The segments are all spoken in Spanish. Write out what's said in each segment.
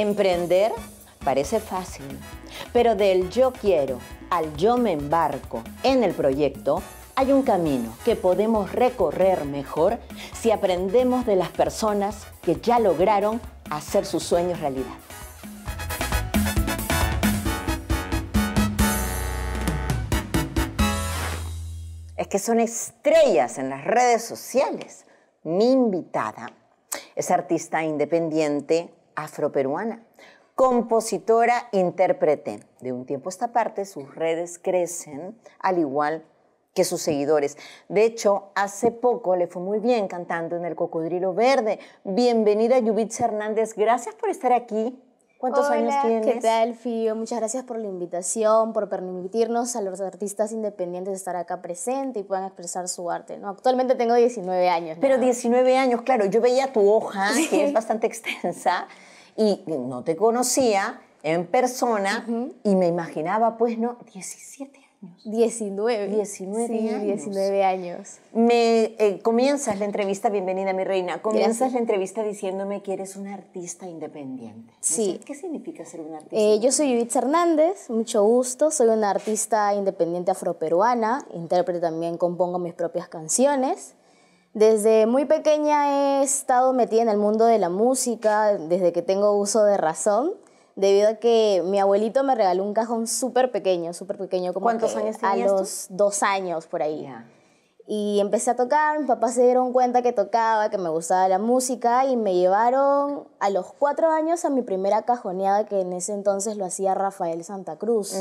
Emprender parece fácil, pero del yo quiero al yo me embarco en el proyecto hay un camino que podemos recorrer mejor si aprendemos de las personas que ya lograron hacer sus sueños realidad. Es que son estrellas en las redes sociales. Mi invitada es artista independiente, afroperuana. Compositora, intérprete. De un tiempo a esta parte, sus redes crecen, al igual que sus seguidores. De hecho, hace poco le fue muy bien cantando en El Cocodrilo Verde. Bienvenida, Yubitsa Hernández. Gracias por estar aquí. ¿Cuántos años tienes? ¿Qué tal, Fío? Muchas gracias por la invitación, por permitirnos a los artistas independientes estar acá presente y puedan expresar su arte. ¿no? Actualmente tengo 19 años. Pero 19 años, claro. Yo veía tu hoja, que es bastante extensa, y no te conocía en persona, y me imaginaba, pues, no, 17 años 19. 19 años. 19 años. Me, eh, comienzas la entrevista, bienvenida mi reina, comienzas la entrevista diciéndome que eres una artista independiente. Sí. ¿Qué significa ser una artista? Eh, yo soy Yvitz Hernández, mucho gusto, soy una artista independiente afroperuana, intérprete también, compongo mis propias canciones. Desde muy pequeña he estado metida en el mundo de la música, desde que tengo uso de razón debido a que mi abuelito me regaló un cajón súper pequeño, súper pequeño, como ¿Cuántos a los dos años por ahí. Y empecé a tocar, mis papás se dieron cuenta que tocaba, que me gustaba la música y me llevaron a los cuatro años a mi primera cajoneada que en ese entonces lo hacía Rafael Santa Cruz.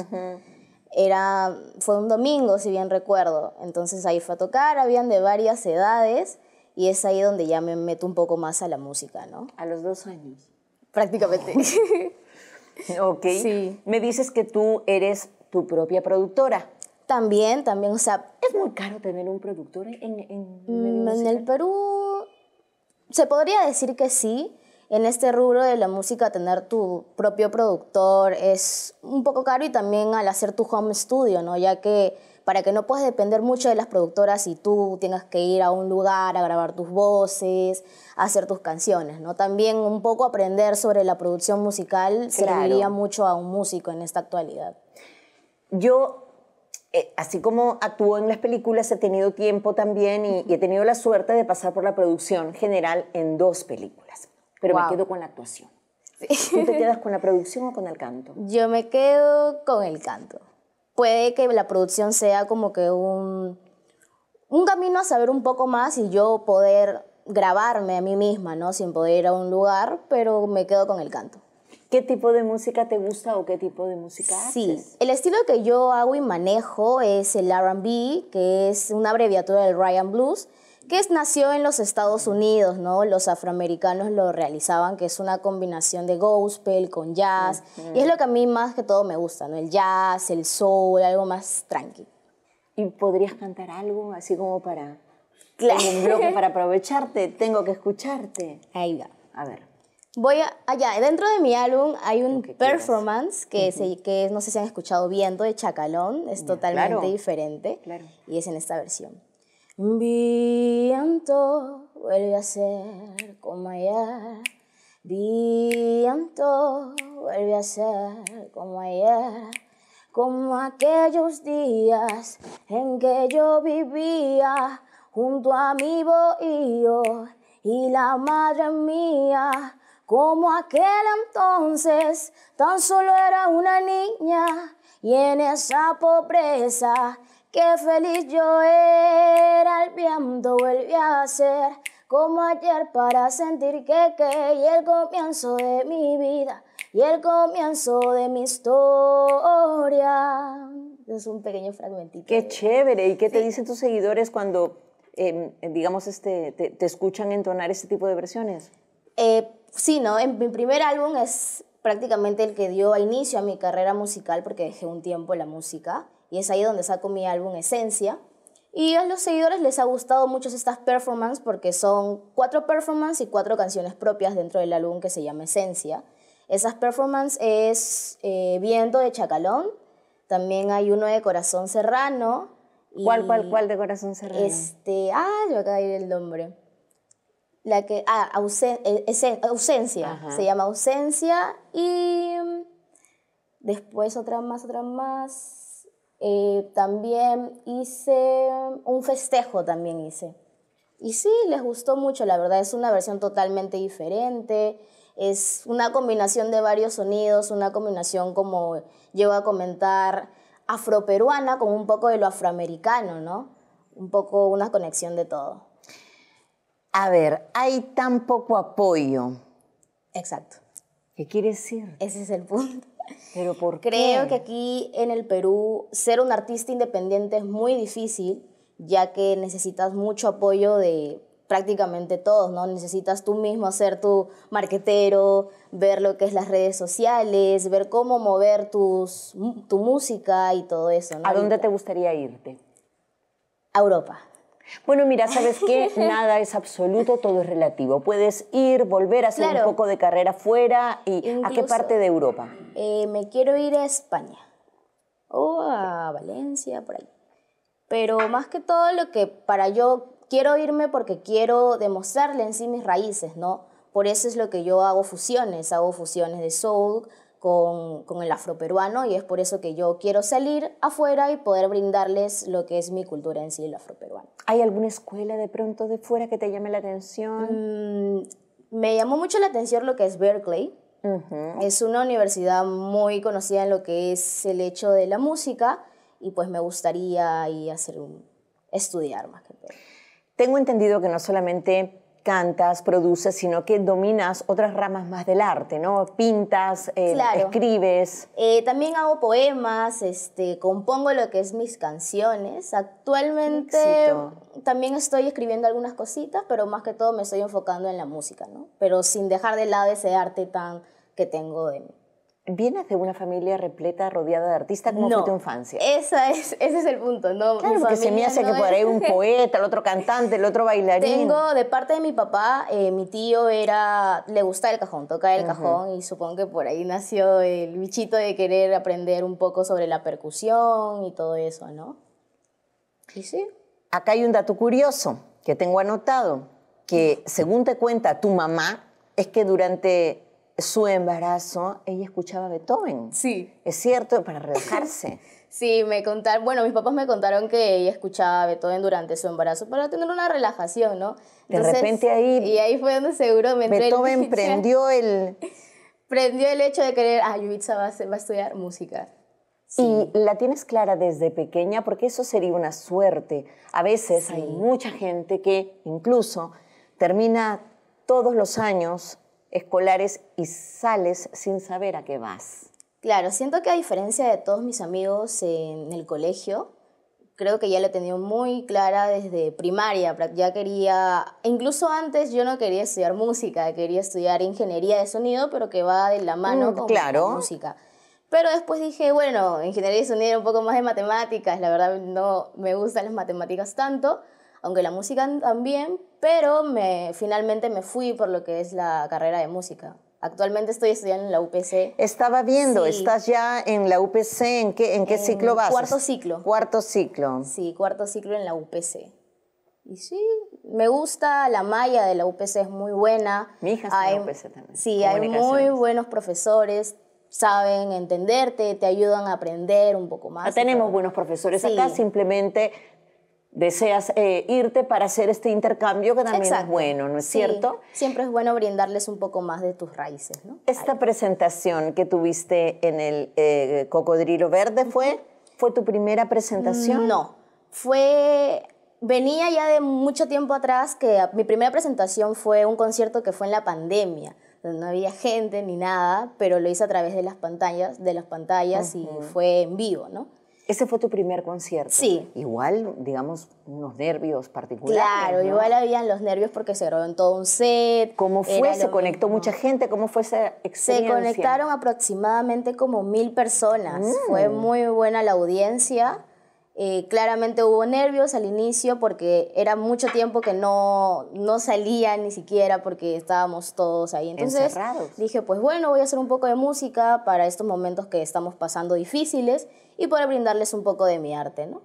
Era, fue un domingo, si bien recuerdo. Entonces ahí fue a tocar, habían de varias edades y es ahí donde ya me meto un poco más a la música, ¿no? A los dos años prácticamente. ok. Sí. Me dices que tú eres tu propia productora. También, también, o sea... ¿Es muy caro tener un productor en, en, mm, en, el Perú? Se podría decir que sí. En este rubro de la música, tener tu propio productor es un poco caro y también al hacer tu home studio, ¿no? Ya que para que no puedas depender mucho de las productoras y tú tengas que ir a un lugar a grabar tus voces, hacer tus canciones, ¿no? También un poco aprender sobre la producción musical serviría mucho a un músico en esta actualidad. Yo, eh, así como actúo en las películas, he tenido tiempo también y, he tenido la suerte de pasar por la producción general en dos películas, pero me quedo con la actuación. ¿Tú te quedas con la producción o con el canto? Yo me quedo con el canto puede que la producción sea como que un, un camino a saber un poco más y yo poder grabarme a mí misma, ¿no? Sin poder ir a un lugar, pero me quedo con el canto. ¿Qué tipo de música te gusta o qué tipo de música Sí, el estilo que yo hago y manejo es el R&B, que es una abreviatura del Ryan Blues, que nació en los Estados Unidos, ¿no? Los afroamericanos lo realizaban, que es una combinación de gospel con jazz, y es lo que a mí más que todo me gusta, ¿no? El jazz, el soul, algo más tranquilo. ¿Y podrías cantar algo así como para... Claro. para aprovecharte, tengo que escucharte. Ahí va. A ver. Voy a, allá, dentro de mi álbum hay un performance que, que no sé si han escuchado viendo de Chacalón, es totalmente diferente y es en esta versión. Viento vuelve a ser como ayer. Viento vuelve a ser como ayer. Como aquellos días en que yo vivía junto a mi bohío y la madre mía. Como aquel entonces tan solo era una niña y en esa pobreza Qué feliz yo era al viento vuelve a ser como ayer para sentir que que y el comienzo de mi vida y el comienzo de mi historia. Es un pequeño fragmentito. Qué chévere. ¿Y qué te dicen tus seguidores cuando, em, eh, digamos, este, te, escuchan entonar este tipo de versiones? Eh, sí, ¿no? En mi primer álbum es prácticamente el que dio inicio a mi carrera musical porque dejé un tiempo la música y es ahí donde saco mi álbum Esencia. Y a los seguidores les ha gustado mucho estas performances porque son cuatro performances y cuatro canciones propias dentro del álbum que se llama Esencia. Esas performances es eh, Viento de Chacalón, también hay uno de Corazón Serrano. ¿Cuál, cuál, cuál de Corazón Serrano? Este, ah, yo acabo de ir el nombre. La que, ah, eh, Ausencia, se llama Ausencia y mm, después otra más, otra más. Eh, también hice un festejo, también hice. Y sí, les gustó mucho, la verdad es una versión totalmente diferente, es una combinación de varios sonidos, una combinación como llevo a comentar afroperuana con un poco de lo afroamericano, ¿no? Un poco una conexión de todo. A ver, hay tan poco apoyo. Exacto. ¿Qué quiere decir? Ese es el punto. ¿Pero por Creo que aquí en el Perú ser un artista independiente es muy difícil, ya que necesitas mucho apoyo de prácticamente todos, ¿no? Necesitas tú mismo ser tu marquetero, ver lo que es las redes sociales, ver cómo mover tus, tu música y todo eso, ¿A dónde te gustaría irte? A Europa. Bueno, mira, ¿sabes qué? Nada es absoluto, todo es relativo. Puedes ir, volver a hacer un poco de carrera fuera. ¿Y a qué parte de Europa? Eh, me quiero ir a España o a Valencia, por ahí. Pero más que todo lo que para yo quiero irme porque quiero demostrarle en sí mis raíces, ¿no? Por eso es lo que yo hago fusiones, hago fusiones de soul, con, con el afroperuano y es por eso que yo quiero salir afuera y poder brindarles lo que es mi cultura en sí, el afroperuano. ¿Hay alguna escuela de pronto de fuera que te llame la atención? Mm, me llamó mucho la atención lo que es Berkeley. Es una universidad muy conocida en lo que es el hecho de la música y pues me gustaría y hacer un, estudiar más que todo. Tengo entendido que no solamente cantas, produces, sino que dominas otras ramas más del arte, ¿no? Pintas, eh, escribes. Eh, también hago poemas, este, compongo lo que es mis canciones. Actualmente también estoy escribiendo algunas cositas, pero más que todo me estoy enfocando en la música, ¿no? Pero sin dejar de lado ese arte tan que tengo de mí. ¿Vienes de una familia repleta, rodeada de artistas? ¿Cómo fue tu infancia? Esa es, ese es el punto. No, claro, porque se me hace que por ahí un poeta, el otro cantante, el otro bailarín. Tengo, de parte de mi papá, eh, mi tío era, le gusta el cajón, toca el cajón y supongo que por ahí nació el bichito de querer aprender un poco sobre la percusión y todo eso, ¿no? Sí, sí. Acá hay un dato curioso que tengo anotado, que según te cuenta tu mamá, es que durante su embarazo, ella escuchaba Beethoven. Sí. Es cierto, para relajarse. sí, me contaron, bueno, mis papás me contaron que ella escuchaba Beethoven durante su embarazo para tener una relajación, ¿no? de repente ahí... Y ahí fue donde seguro me Beethoven el... prendió el... prendió el hecho de querer, ah, Yubitsa va, a estudiar música. Sí. Y la tienes clara desde pequeña porque eso sería una suerte. A veces hay mucha gente que incluso termina todos los años escolares y sales sin saber a qué vas. Claro, siento que a diferencia de todos mis amigos en el colegio, creo que ya lo he tenido muy clara desde primaria. Ya quería, incluso antes yo no quería estudiar música, quería estudiar ingeniería de sonido, pero que va de la mano mm, con claro. música. Pero después dije, bueno, ingeniería de sonido un poco más de matemáticas, la verdad no me gustan las matemáticas tanto aunque la música también, pero me, finalmente me fui por lo que es la carrera de música. Actualmente estoy estudiando en la UPC. Estaba viendo, estás ya en la UPC, ¿en qué, en qué ciclo vas? Cuarto ciclo. Cuarto ciclo. Sí, cuarto ciclo en la UPC. Y sí, me gusta, la malla de la UPC es muy buena. Mi hija está en la UPC también. Sí, hay muy buenos profesores, saben entenderte, te ayudan a aprender un poco más. Ah, tenemos buenos profesores. Acá simplemente deseas eh, irte para hacer este intercambio que también es bueno, ¿no es cierto? Siempre es bueno brindarles un poco más de tus raíces, ¿no? Esta presentación que tuviste en el eh, Cocodrilo Verde fue, fue tu primera presentación. No, fue venía ya de mucho tiempo atrás que mi primera presentación fue un concierto que fue en la pandemia no había gente ni nada, pero lo hice a través de las pantallas, de las pantallas y fue en vivo, ¿no? Ese fue tu primer concierto. Sí. Igual, digamos, unos nervios particulares. Claro, igual habían los nervios porque se grabó en todo un set. ¿Cómo fue? ¿Se conectó mucha gente? ¿Cómo fue esa experiencia? Se conectaron aproximadamente como mil personas. Fue mm. muy buena la audiencia. Eh, claramente hubo nervios al inicio porque era mucho tiempo que no, no salía ni siquiera porque estábamos todos ahí. Entonces dije, pues bueno, voy a hacer un poco de música para estos momentos que estamos pasando difíciles y para brindarles un poco de mi arte, ¿no?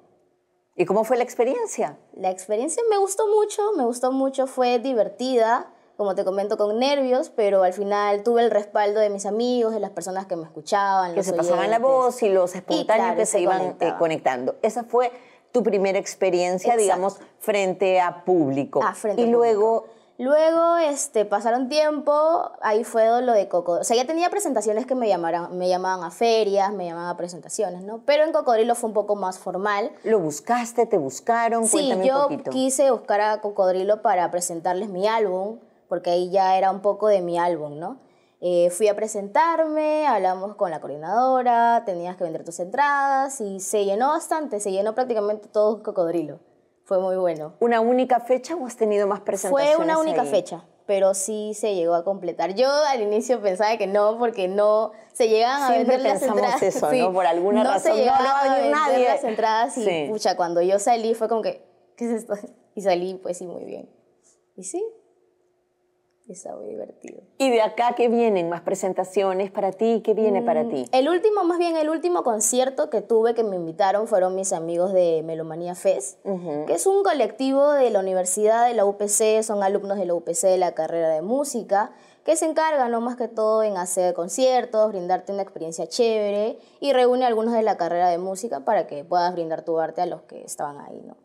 ¿Y cómo fue la experiencia? La experiencia me gustó mucho, me gustó mucho, fue divertida como te comento, con nervios, pero al final tuve el respaldo de mis amigos, de las personas que me escuchaban. Que se pasaban la voz y los espontáneos que se, iban eh, conectando. Esa fue tu primera experiencia, digamos, frente a público. Ah, frente y público. luego... Luego, este, pasaron tiempo, ahí fue lo de Cocodrilo. O sea, ya tenía presentaciones que me llamaban me llamaban a ferias, me llamaban a presentaciones, ¿no? Pero en Cocodrilo fue un poco más formal. ¿Lo buscaste? ¿Te buscaron? Sí, yo quise buscar a Cocodrilo para presentarles mi álbum porque ahí ya era un poco de mi álbum, ¿no? Eh, fui a presentarme, hablamos con la coordinadora, tenías que vender tus entradas y se llenó bastante, se llenó prácticamente todo cocodrilo. Fue muy bueno. ¿Una única fecha o has tenido más presentaciones? Fue una única fecha, pero sí se llegó a completar. Yo al inicio pensaba que no, porque no se llegaban a vender las entradas. eso, ¿no? Por alguna razón. no, no va a venir nadie. las entradas y, pucha, cuando yo salí fue como que, ¿qué es esto? Y salí, pues sí, muy bien. Y sí, Está muy divertido. ¿Y de acá qué vienen? ¿Más presentaciones para ti? ¿Qué viene para mm, ti? El último, más bien el último concierto que tuve que me invitaron fueron mis amigos de Melomanía Fest, que es un colectivo de la Universidad de la UPC, son alumnos de la UPC de la carrera de música, que se encargan, no más que todo, en hacer conciertos, brindarte una experiencia chévere y reúne a algunos de la carrera de música para que puedas brindar tu arte a los que estaban ahí, ¿no?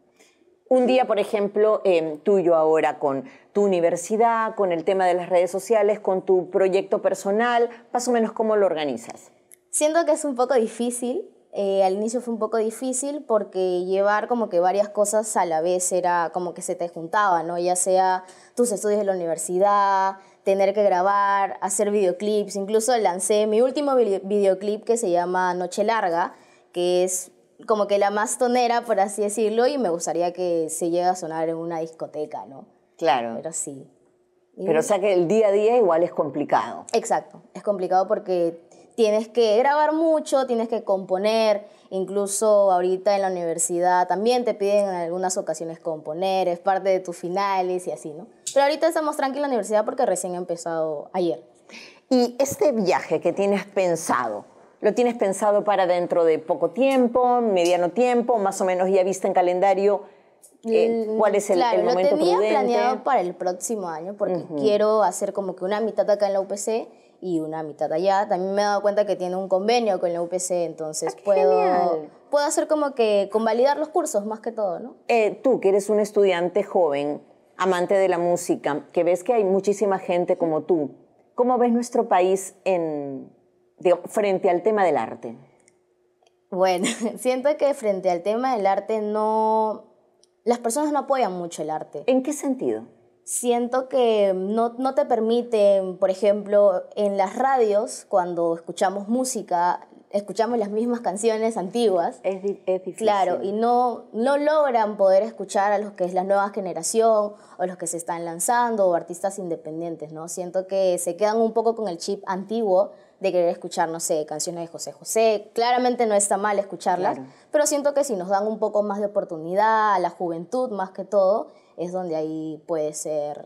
Un día, por ejemplo, em, tuyo ahora con tu universidad, con el tema de las redes sociales, con tu proyecto personal, más o menos cómo lo organizas. Siento que es un poco difícil. Eh, al inicio fue un poco difícil porque llevar como que varias cosas a la vez era como que se te juntaba, ¿no? Ya sea tus estudios de la universidad, tener que grabar, hacer videoclips. Incluso lancé mi último videoclip que se llama Noche Larga, que es como que la más tonera, por así decirlo, y me gustaría que se llegue a sonar en una discoteca, ¿no? Claro. Pero sí. Pero o sea que el día a día igual es complicado. Exacto, es complicado porque tienes que grabar mucho, tienes que componer, incluso ahorita en la universidad también te piden en algunas ocasiones componer, es parte de tus finales y así, ¿no? Pero ahorita estamos tranquilos en la universidad porque recién he empezado ayer. Y este viaje que tienes pensado, ¿Lo tienes pensado para dentro de poco tiempo, mediano tiempo, más o menos ya vista en calendario eh, cuál es el, claro, el momento Lo tenía planeado para el próximo año porque quiero hacer como que una mitad acá en la UPC y una mitad allá. También me he dado cuenta que tiene un convenio con la UPC, entonces ah, puedo, puedo hacer como que convalidar los cursos más que todo, ¿no? Eh, tú, que eres un estudiante joven, amante de la música, que ves que hay muchísima gente como tú, ¿cómo ves nuestro país en, frente al tema del arte? Bueno, siento que frente al tema del arte no... Las personas no apoyan mucho el arte. ¿En qué sentido? Siento que no, te permiten, por ejemplo, en las radios, cuando escuchamos música, escuchamos las mismas canciones antiguas. Es, difícil. Claro, y no, no logran poder escuchar a los que es la nueva generación o los que se están lanzando o artistas independientes, ¿no? Siento que se quedan un poco con el chip antiguo de querer escuchar, no sé, canciones de José José. Claramente no está mal escucharlas, pero siento que si nos dan un poco más de oportunidad a la juventud más que todo, es donde ahí puede ser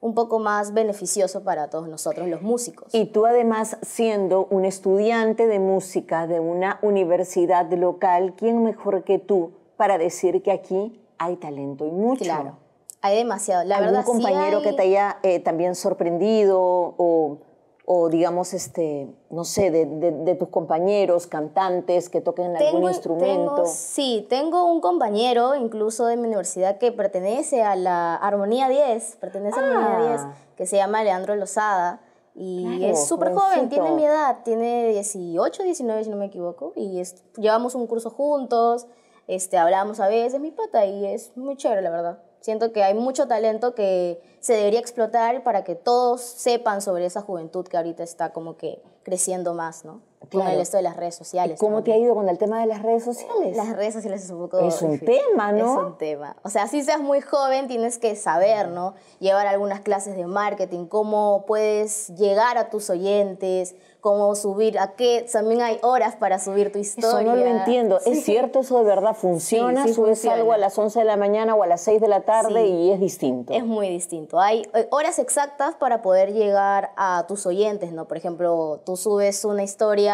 un poco más beneficioso para todos nosotros los músicos. Y tú además siendo un estudiante de música de una universidad local, ¿quién mejor que tú para decir que aquí hay talento y mucho? Claro, hay demasiado. La ¿Algún verdad, compañero que te haya eh, también sorprendido o o digamos, este, no sé, de, de, tus compañeros, cantantes que toquen algún instrumento? Tengo, sí, tengo un compañero, incluso de mi universidad, que pertenece a la Armonía 10, pertenece Armonía ah. que se llama Leandro Lozada. Y es súper joven, tiene mi edad, tiene 18, 19, si no me equivoco. Y llevamos un curso juntos, este, hablamos a veces, mi pata, y es muy chévere, la verdad. Siento que hay mucho talento que se debería explotar para que todos sepan sobre esa juventud que ahorita está como que creciendo más, ¿no? Con el esto de las redes sociales. ¿Cómo te ha ido con el tema de las redes sociales? Las redes sociales es un poco. Es un tema, ¿no? Es un tema. O sea, si seas muy joven, tienes que saber, ¿no? Llevar algunas clases de marketing, cómo puedes llegar a tus oyentes, cómo subir, a qué. También hay horas para subir tu historia. Eso no lo entiendo. ¿Es cierto eso de verdad? ¿Funciona? ¿Subes algo a las 11 de la mañana o a las 6 de la tarde y es distinto? Es muy distinto. Hay eh, horas exactas para poder llegar a tus oyentes, ¿no? Por ejemplo, tú subes una historia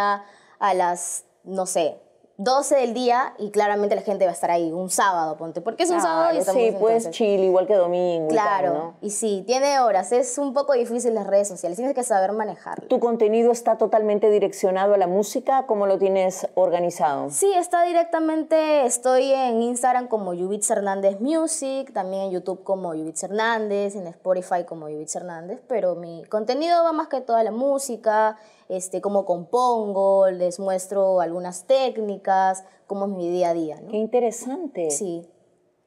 a las, no sé, 12 del día y claramente la gente va a estar ahí un sábado, ponte. Porque es un sábado y estamos, Sí, pues chill, igual que domingo. Claro. Y, sí, tiene horas. Es un poco difícil las redes sociales. Tienes que saber manejar. ¿Tu contenido está totalmente direccionado a la música? ¿Cómo lo tienes organizado? Sí, está directamente. Estoy en Instagram como Yubitz Hernández Music, también en YouTube como Yubits Hernández, en Spotify como Yubits Hernández. Pero mi contenido va más que toda la música este, cómo compongo, les muestro algunas técnicas, cómo es mi día a día. Qué interesante. Sí.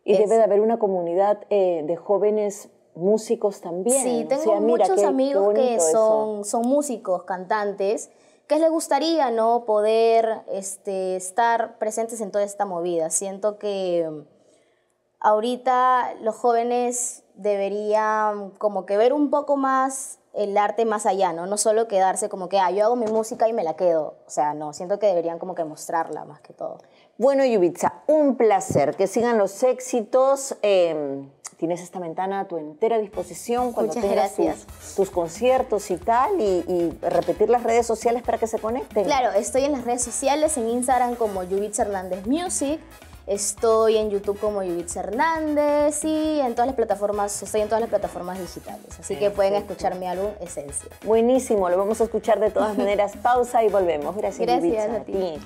Y debe de haber una comunidad eh, de jóvenes músicos también. Sí, tengo muchos amigos que son, son músicos, cantantes, que les gustaría no poder este, estar presentes en toda esta movida. Siento que mm, ahorita los jóvenes deberían como que ver un poco más el arte más allá, ¿no? solo quedarse como que, ah, yo hago mi música y me la quedo. O sea, no, siento que deberían como que mostrarla más que todo. Bueno, Yubitsa, un placer. Que sigan los éxitos. Em, tienes esta ventana a tu entera disposición cuando tengas Tus, conciertos y tal. Y, repetir las redes sociales para que se conecten. Claro, estoy en las redes sociales, en Instagram como Yubitsa Hernández Music Estoy en YouTube como Yubitz Hernández y en todas las plataformas, estoy en todas las plataformas digitales. Así que pueden escuchar mi álbum Esencia. Buenísimo, lo vamos a escuchar de todas maneras. Pausa y volvemos. Gracias, Gracias a ti.